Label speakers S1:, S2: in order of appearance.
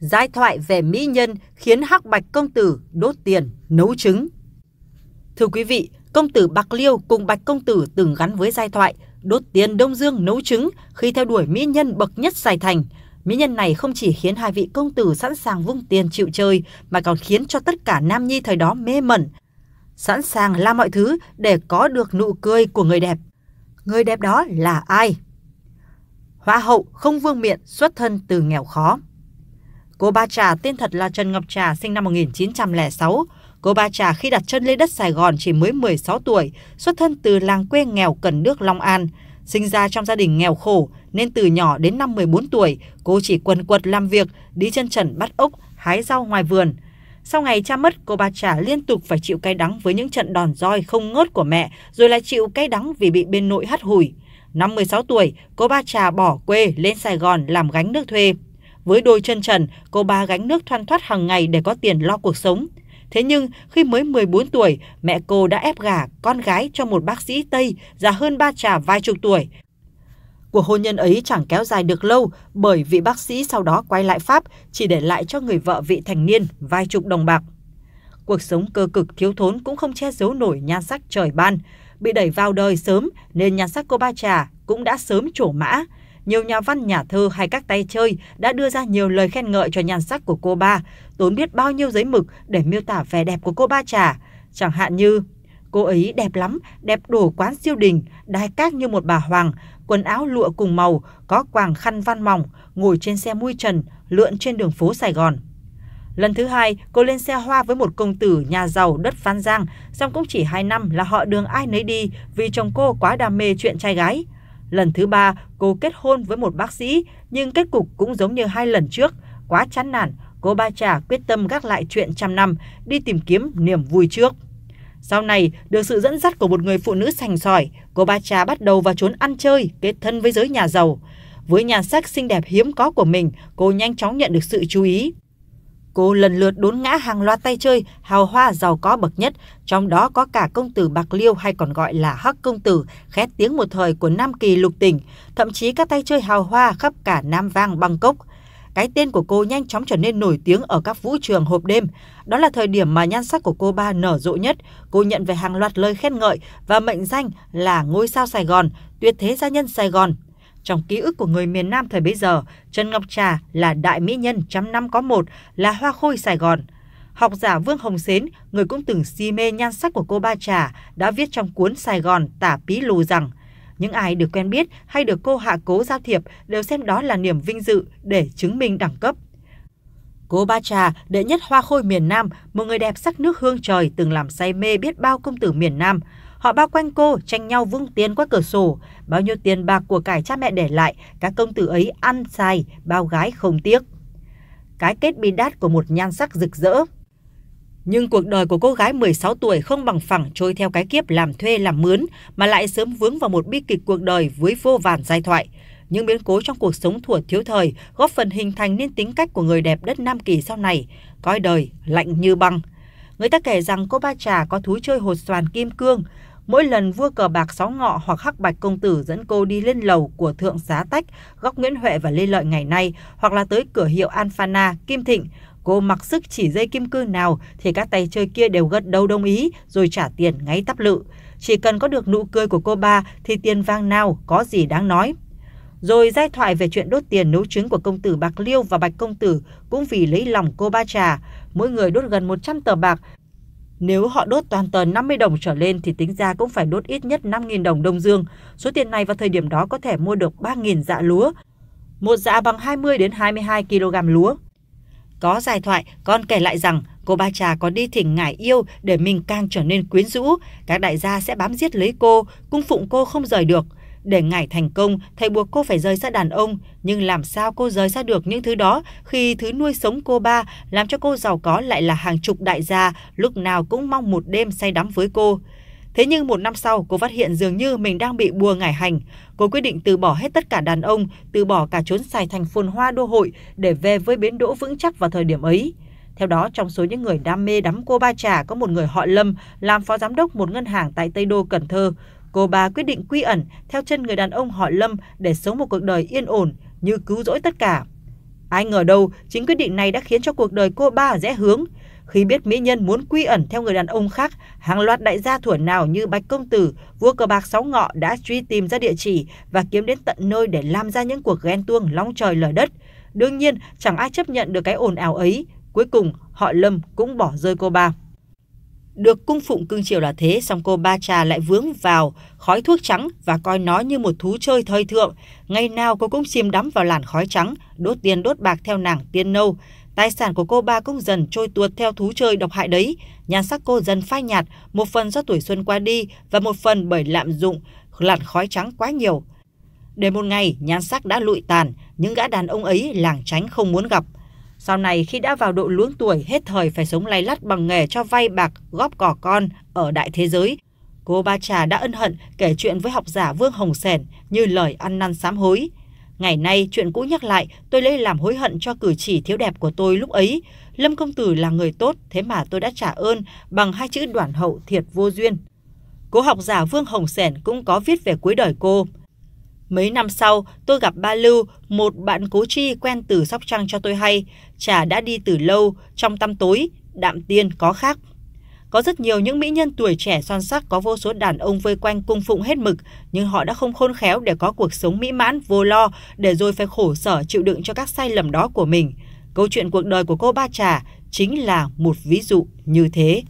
S1: Giải thoại về mỹ nhân khiến Hắc Bạch Công Tử đốt tiền, nấu trứng. Thưa quý vị, Công tử Bạc Liêu cùng Bạch Công Tử từng gắn với giai thoại, đốt tiền Đông Dương nấu trứng khi theo đuổi mỹ nhân bậc nhất Sài Thành. Mỹ nhân này không chỉ khiến hai vị công tử sẵn sàng vung tiền chịu chơi mà còn khiến cho tất cả nam nhi thời đó mê mẩn, sẵn sàng làm mọi thứ để có được nụ cười của người đẹp. Người đẹp đó là ai? Hoa hậu không vương miện xuất thân từ nghèo khó. Cô Ba Trà tên thật là Trần Ngọc Trà sinh năm 1906. Cô Ba Trà khi đặt chân lên đất Sài Gòn chỉ mới 16 tuổi, xuất thân từ làng quê nghèo Cần Đước, Long An. Sinh ra trong gia đình nghèo khổ nên từ nhỏ đến năm 14 tuổi, cô chỉ quần quật làm việc, đi chân trần bắt ốc, hái rau ngoài vườn. Sau ngày cha mất, cô Ba Trà liên tục phải chịu cay đắng với những trận đòn roi không ngớt của mẹ, rồi lại chịu cay đắng vì bị bên nội hắt hủi. Năm 16 tuổi, cô Ba Trà bỏ quê lên Sài Gòn làm gánh nước thuê. Với đôi chân trần, cô ba gánh nước thoăn thoát hàng ngày để có tiền lo cuộc sống. Thế nhưng, khi mới 14 tuổi, mẹ cô đã ép gả con gái cho một bác sĩ Tây già hơn ba trà vài chục tuổi. Cuộc hôn nhân ấy chẳng kéo dài được lâu bởi vị bác sĩ sau đó quay lại Pháp chỉ để lại cho người vợ vị thành niên vài chục đồng bạc. Cuộc sống cơ cực thiếu thốn cũng không che giấu nổi nhan sắc trời ban. Bị đẩy vào đời sớm nên nhan sắc cô ba trà cũng đã sớm trổ mã, nhiều nhà văn, nhà thơ hay các tay chơi đã đưa ra nhiều lời khen ngợi cho nhan sắc của cô ba, tốn biết bao nhiêu giấy mực để miêu tả vẻ đẹp của cô ba trà. Chẳng hạn như, cô ấy đẹp lắm, đẹp đổ quán siêu đình, đai cát như một bà hoàng, quần áo lụa cùng màu, có quàng khăn văn mỏng, ngồi trên xe mui trần, lượn trên đường phố Sài Gòn. Lần thứ hai, cô lên xe hoa với một công tử nhà giàu đất Phan Giang, song cũng chỉ hai năm là họ đường ai nấy đi vì chồng cô quá đam mê chuyện trai gái. Lần thứ ba, cô kết hôn với một bác sĩ, nhưng kết cục cũng giống như hai lần trước. Quá chán nản, cô Ba Trà quyết tâm gác lại chuyện trăm năm, đi tìm kiếm niềm vui trước. Sau này, được sự dẫn dắt của một người phụ nữ sành sỏi, cô Ba Trà bắt đầu vào trốn ăn chơi, kết thân với giới nhà giàu. Với nhan sắc xinh đẹp hiếm có của mình, cô nhanh chóng nhận được sự chú ý cô lần lượt đốn ngã hàng loạt tay chơi hào hoa giàu có bậc nhất, trong đó có cả công tử Bạc Liêu hay còn gọi là Hắc công tử, khét tiếng một thời của Nam Kỳ lục tỉnh, thậm chí các tay chơi hào hoa khắp cả Nam Vang Bangkok. Cái tên của cô nhanh chóng trở nên nổi tiếng ở các vũ trường hộp đêm. Đó là thời điểm mà nhan sắc của cô ba nở rộ nhất. Cô nhận về hàng loạt lời khen ngợi và mệnh danh là ngôi sao Sài Gòn, tuyệt thế gia nhân Sài Gòn, trong ký ức của người miền Nam thời bấy giờ, Trần Ngọc Trà là đại mỹ nhân trăm năm có một, là hoa khôi Sài Gòn. Học giả Vương Hồng Xến, người cũng từng si mê nhan sắc của cô Ba Trà, đã viết trong cuốn Sài Gòn tả pí lù rằng những ai được quen biết hay được cô hạ cố giao thiệp đều xem đó là niềm vinh dự để chứng minh đẳng cấp cô Ba Trà, đệ nhất hoa khôi miền Nam, một người đẹp sắc nước hương trời từng làm say mê biết bao công tử miền Nam. Họ bao quanh cô, tranh nhau vung tiền qua cửa sổ. Bao nhiêu tiền bạc của cải cha mẹ để lại, các công tử ấy ăn xài, bao gái không tiếc. Cái kết bi đát của một nhan sắc rực rỡ. Nhưng cuộc đời của cô gái 16 tuổi không bằng phẳng trôi theo cái kiếp làm thuê làm mướn, mà lại sớm vướng vào một bi kịch cuộc đời với vô vàn giai thoại những biến cố trong cuộc sống thuở thiếu thời góp phần hình thành nên tính cách của người đẹp đất Nam Kỳ sau này, coi đời lạnh như băng. Người ta kể rằng cô Ba Trà có thú chơi hột xoàn kim cương, mỗi lần vua cờ bạc sáu ngọ hoặc hắc bạch công tử dẫn cô đi lên lầu của thượng giá tách góc nguyễn huệ và lê lợi ngày nay hoặc là tới cửa hiệu alfana kim thịnh cô mặc sức chỉ dây kim cương nào thì các tay chơi kia đều gật đầu đồng ý rồi trả tiền ngay tắp lự chỉ cần có được nụ cười của cô ba thì tiền vang nào có gì đáng nói rồi giai thoại về chuyện đốt tiền nấu trứng của công tử Bạc Liêu và Bạch Công Tử cũng vì lấy lòng cô ba trà. Mỗi người đốt gần 100 tờ bạc. Nếu họ đốt toàn tờ 50 đồng trở lên thì tính ra cũng phải đốt ít nhất 5.000 đồng đông dương. Số tiền này vào thời điểm đó có thể mua được 3.000 dạ lúa. Một dạ bằng 20 đến 22 kg lúa. Có giải thoại con kể lại rằng cô ba trà có đi thỉnh ngải yêu để mình càng trở nên quyến rũ. Các đại gia sẽ bám giết lấy cô, cung phụng cô không rời được. Để ngải thành công, thầy buộc cô phải rời xa đàn ông, nhưng làm sao cô rời xa được những thứ đó khi thứ nuôi sống cô ba, làm cho cô giàu có lại là hàng chục đại gia, lúc nào cũng mong một đêm say đắm với cô. Thế nhưng một năm sau, cô phát hiện dường như mình đang bị bùa ngải hành. Cô quyết định từ bỏ hết tất cả đàn ông, từ bỏ cả chốn xài thành phồn hoa đô hội để về với bến đỗ vững chắc vào thời điểm ấy. Theo đó, trong số những người đam mê đắm cô ba trà có một người họ Lâm, làm phó giám đốc một ngân hàng tại Tây Đô, Cần Thơ cô bà quyết định quy ẩn theo chân người đàn ông họ Lâm để sống một cuộc đời yên ổn như cứu rỗi tất cả. Ai ngờ đâu, chính quyết định này đã khiến cho cuộc đời cô ba rẽ hướng. Khi biết mỹ nhân muốn quy ẩn theo người đàn ông khác, hàng loạt đại gia thuở nào như Bạch Công Tử, vua cờ bạc Sáu Ngọ đã truy tìm ra địa chỉ và kiếm đến tận nơi để làm ra những cuộc ghen tuông long trời lở đất. Đương nhiên, chẳng ai chấp nhận được cái ồn ào ấy. Cuối cùng, họ Lâm cũng bỏ rơi cô ba. Được cung phụng cưng chiều là thế, song cô Ba Trà lại vướng vào khói thuốc trắng và coi nó như một thú chơi thời thượng. Ngày nào cô cũng chìm đắm vào làn khói trắng, đốt tiền đốt bạc theo nàng tiên nâu. Tài sản của cô ba cũng dần trôi tuột theo thú chơi độc hại đấy. Nhan sắc cô dần phai nhạt, một phần do tuổi xuân qua đi và một phần bởi lạm dụng, làn khói trắng quá nhiều. Đến một ngày, nhan sắc đã lụi tàn, những gã đàn ông ấy làng tránh không muốn gặp. Sau này khi đã vào độ luống tuổi hết thời phải sống lay lắt bằng nghề cho vay bạc góp cỏ con ở đại thế giới, cô Ba Trà đã ân hận kể chuyện với học giả Vương Hồng Sển như lời ăn năn sám hối. Ngày nay, chuyện cũ nhắc lại, tôi lấy làm hối hận cho cử chỉ thiếu đẹp của tôi lúc ấy. Lâm Công Tử là người tốt, thế mà tôi đã trả ơn bằng hai chữ đoạn hậu thiệt vô duyên. Cố học giả Vương Hồng Sển cũng có viết về cuối đời cô. Mấy năm sau, tôi gặp Ba Lưu, một bạn cố chi quen từ Sóc Trăng cho tôi hay. Chả đã đi từ lâu, trong tăm tối, đạm tiên có khác. Có rất nhiều những mỹ nhân tuổi trẻ son sắc có vô số đàn ông vây quanh cung phụng hết mực, nhưng họ đã không khôn khéo để có cuộc sống mỹ mãn, vô lo, để rồi phải khổ sở chịu đựng cho các sai lầm đó của mình. Câu chuyện cuộc đời của cô Ba Trà chính là một ví dụ như thế.